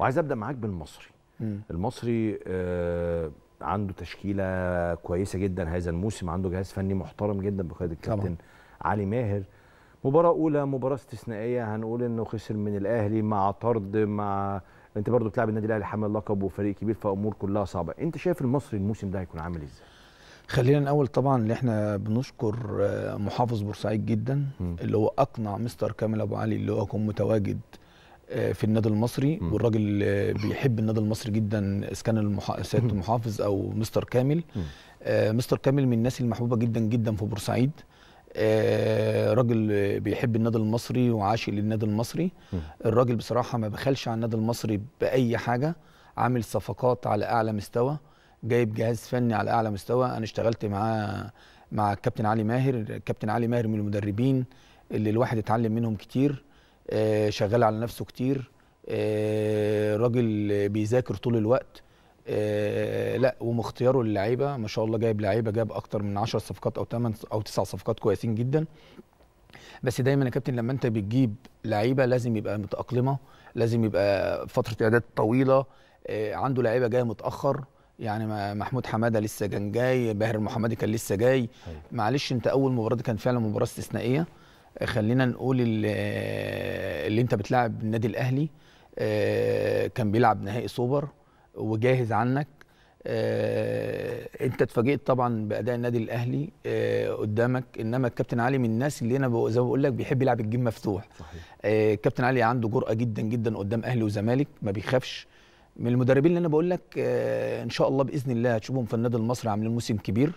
وعايز ابدا معاك بالمصري المصري آه عنده تشكيله كويسه جدا هذا الموسم عنده جهاز فني محترم جدا بقياده الكابتن علي ماهر مباراه اولى مباراه استثنائيه هنقول انه خسر من الاهلي مع طرد مع انت برضو بتلعب النادي الاهلي حامل لقب وفريق كبير فامور كلها صعبه انت شايف المصري الموسم ده هيكون عامل ازاي خلينا الاول طبعا اللي احنا بنشكر آه، محافظ بورسعيد جدا م. اللي هو اقنع مستر كامل ابو علي اللي هو يكون متواجد آه، في النادي المصري م. والراجل آه، بيحب النادي المصري جدا اذا كان سياده المحافظ او مستر كامل م. آه مستر كامل من الناس المحبوبه جدا جدا في بورسعيد آه راجل آه، بيحب النادي المصري وعاشق للنادي المصري م. الراجل بصراحه ما بخلش عن النادي المصري باي حاجه عامل صفقات على اعلى مستوى جايب جهاز فني على اعلى مستوى انا اشتغلت معاه مع الكابتن علي ماهر الكابتن علي ماهر من المدربين اللي الواحد اتعلم منهم كتير آه، شغال على نفسه كتير آه، راجل بيذاكر طول الوقت آه، لا ومختياره للعيبه ما شاء الله جايب لعيبه جاب اكتر من 10 صفقات او 8 او 9 صفقات كويسين جدا بس دايما يا كابتن لما انت بتجيب لعيبه لازم يبقى متاقلمه لازم يبقى فتره اعداد طويله عنده لعيبه جايه متاخر يعني محمود حماده لسه كان جاي باهر المحمدي كان لسه جاي أيوة. معلش انت اول مباراه كان فعلا مباراه استثنائيه خلينا نقول اللي انت بتلعب النادي الاهلي آه، كان بيلعب نهائي سوبر وجاهز عنك آه، انت اتفاجئت طبعا باداء النادي الاهلي آه، قدامك انما الكابتن علي من الناس اللي انا زي ما بقول لك بيحب يلعب الجيم مفتوح صحيح. الكابتن علي عنده جرأه جدا جدا قدام اهلي وزمالك ما بيخافش من المدربين اللي انا بقول لك ان شاء الله باذن الله هتشوفهم في النادي المصري عاملين موسم كبير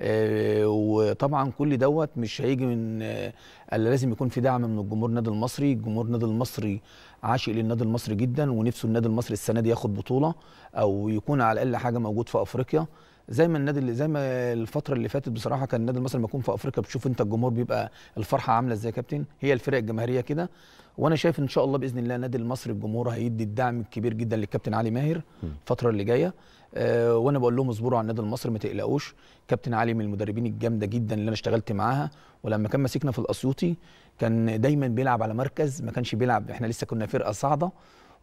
آه، وطبعا كل دوت مش هيجي من آه، الا لازم يكون في دعم من الجمهور النادي المصري الجمهور النادي المصري عاشق للنادي المصري جدا ونفسه النادي المصري السنه دي ياخد بطوله او يكون على الاقل حاجه موجود في افريقيا زي ما النادي زي ما الفتره اللي فاتت بصراحه كان النادي المصري لما يكون في افريقيا بتشوف انت الجمهور بيبقى الفرحه عامله ازاي يا كابتن هي الفرق الجماهيريه كده وانا شايف ان شاء الله باذن الله النادي المصري الجمهور هيدي الدعم الكبير جدا للكابتن علي ماهر الفتره اللي جايه أه وانا بقول لهم اصبروا على النادي المصري ما تقلقوش كابتن علي من المدربين الجامده جدا اللي انا اشتغلت معاها ولما كان ماسكنا في الاسيوطي كان دايما بيلعب على مركز ما كانش بيلعب احنا لسه كنا فرقه صاعده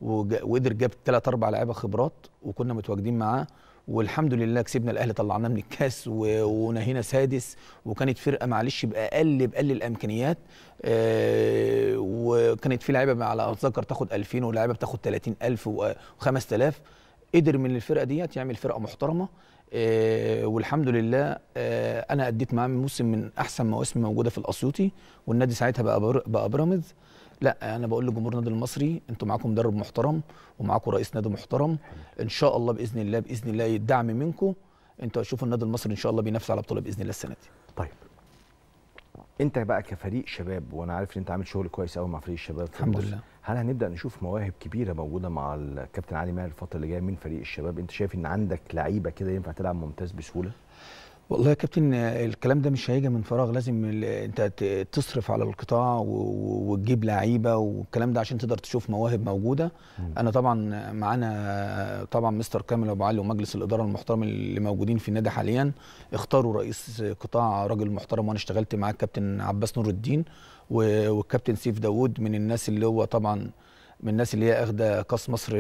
وقدر جاب ثلاث اربع لعيبه خبرات وكنا متواجدين معاه والحمد لله كسبنا الاهلي طلعنا من الكاس ونهينا سادس وكانت فرقه معلش باقل باقل الامكانيات آه، وكانت في لعيبه على اتذكر تاخد 2000 ولاعيبه بتاخد 30000 و5000 قدر من الفرقه ديت يعمل فرقه محترمه آه، والحمد لله آه، انا اديت معاه موسم من احسن مواسم موجوده في الاسيوطي والنادي ساعتها بقى بقى بيراميدز لا انا بقول لجمهور النادي المصري انتوا معاكم مدرب محترم ومعاكم رئيس نادي محترم ان شاء الله باذن الله باذن الله الدعم منكم انتوا هتشوفوا النادي المصري ان شاء الله بينافس على بطوله باذن الله السنه دي طيب انت بقى كفريق شباب وانا عارف ان انت عامل شغل كويس قوي مع فريق الشباب في الحمد لله هل هنبدا نشوف مواهب كبيره موجوده مع الكابتن علي ماهر الفتره اللي جايه من فريق الشباب انت شايف ان عندك لعيبه كده ينفع تلعب ممتاز بسهوله والله يا كابتن الكلام ده مش هيجي من فراغ لازم انت تصرف على القطاع وتجيب لعيبه والكلام ده عشان تقدر تشوف مواهب موجوده مم. انا طبعا معانا طبعا مستر كامل ابو علي ومجلس الاداره المحترم اللي موجودين في النادي حاليا اختاروا رئيس قطاع راجل محترم وانا اشتغلت معاه الكابتن عباس نور الدين والكابتن سيف داوود من الناس اللي هو طبعا من الناس اللي هي اخده كاس مصر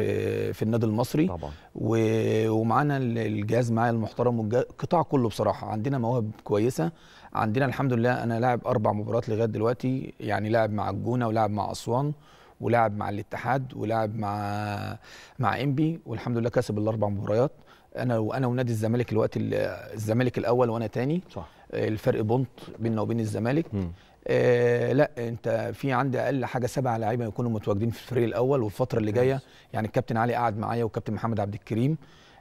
في النادي المصري طبعا ومعانا الجهاز معايا المحترم والقطاع كله بصراحه عندنا مواهب كويسه عندنا الحمد لله انا لاعب اربع مباريات لغايه دلوقتي يعني لاعب مع الجونه ولاعب مع اسوان ولاعب مع الاتحاد ولاعب مع مع انبي والحمد لله كسب الاربع مباريات انا وانا ونادي الزمالك الوقت الزمالك الاول وانا تاني صح الفرق بونت بيننا وبين الزمالك م. آه لا انت في عندي اقل حاجه سبع لعيبه يكونوا متواجدين في الفريق الاول والفتره اللي جايه يعني الكابتن علي قعد معايا والكابتن محمد عبد الكريم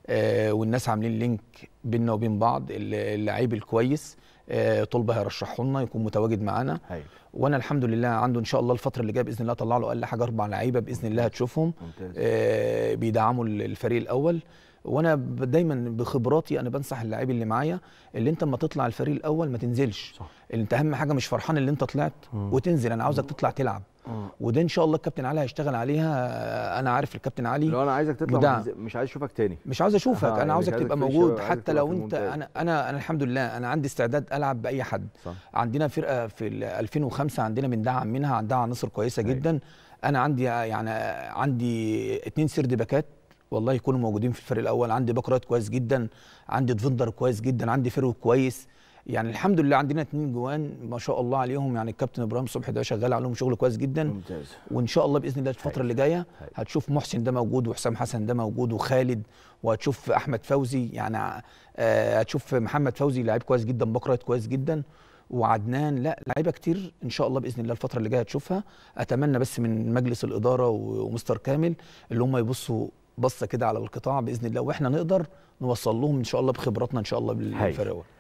آه والناس عاملين لينك بيننا وبين بعض اللعيب الكويس آه طلبه هيرشحه لنا يكون متواجد معانا وانا الحمد لله عنده ان شاء الله الفتره اللي جايه باذن الله طلع له اقل حاجه اربع لعيبه باذن الله هتشوفهم آه بيدعموا الفريق الاول وانا دايما بخبراتي انا بنصح اللاعب اللي معايا اللي انت اما تطلع الفريق الاول ما تنزلش صح. انت اهم حاجه مش فرحان اللي انت طلعت م. وتنزل انا عاوزك تطلع تلعب وده ان شاء الله الكابتن علي هيشتغل عليها انا عارف الكابتن علي لو انا عايزك تطلع مدعم. مش عايز اشوفك تاني مش عاوز اشوفك انا يعني عاوزك تبقى موجود حتى لو انت انا انا انا الحمد لله انا عندي استعداد العب باي حد صح. عندنا فرقه في 2005 عندنا بندعم منها عندها عناصر كويسه أيوه. جدا انا عندي يعني عندي اتنين سرد باكات والله يكونوا موجودين في الفريق الاول عندي بكرات كويس جدا عندي ديفندر كويس جدا عندي فرو كويس يعني الحمد لله عندنا اثنين جوان ما شاء الله عليهم يعني الكابتن ابراهيم صبحي ده شغال عليهم شغل كويس جدا ممتاز وان شاء الله باذن الله الفتره اللي جايه هتشوف محسن ده موجود وحسام حسن ده موجود وخالد وهتشوف احمد فوزي يعني آه، هتشوف محمد فوزي لعيب كويس جدا بكره كويس جدا وعدنان لا لعيبه كتير ان شاء الله باذن الله الفتره اللي جايه هتشوفها اتمنى بس من مجلس الاداره ومستر كامل اللي هم يبصوا بصه كده على القطاع باذن الله واحنا نقدر نوصل لهم ان شاء الله بخبراتنا ان شاء الله بالفرقه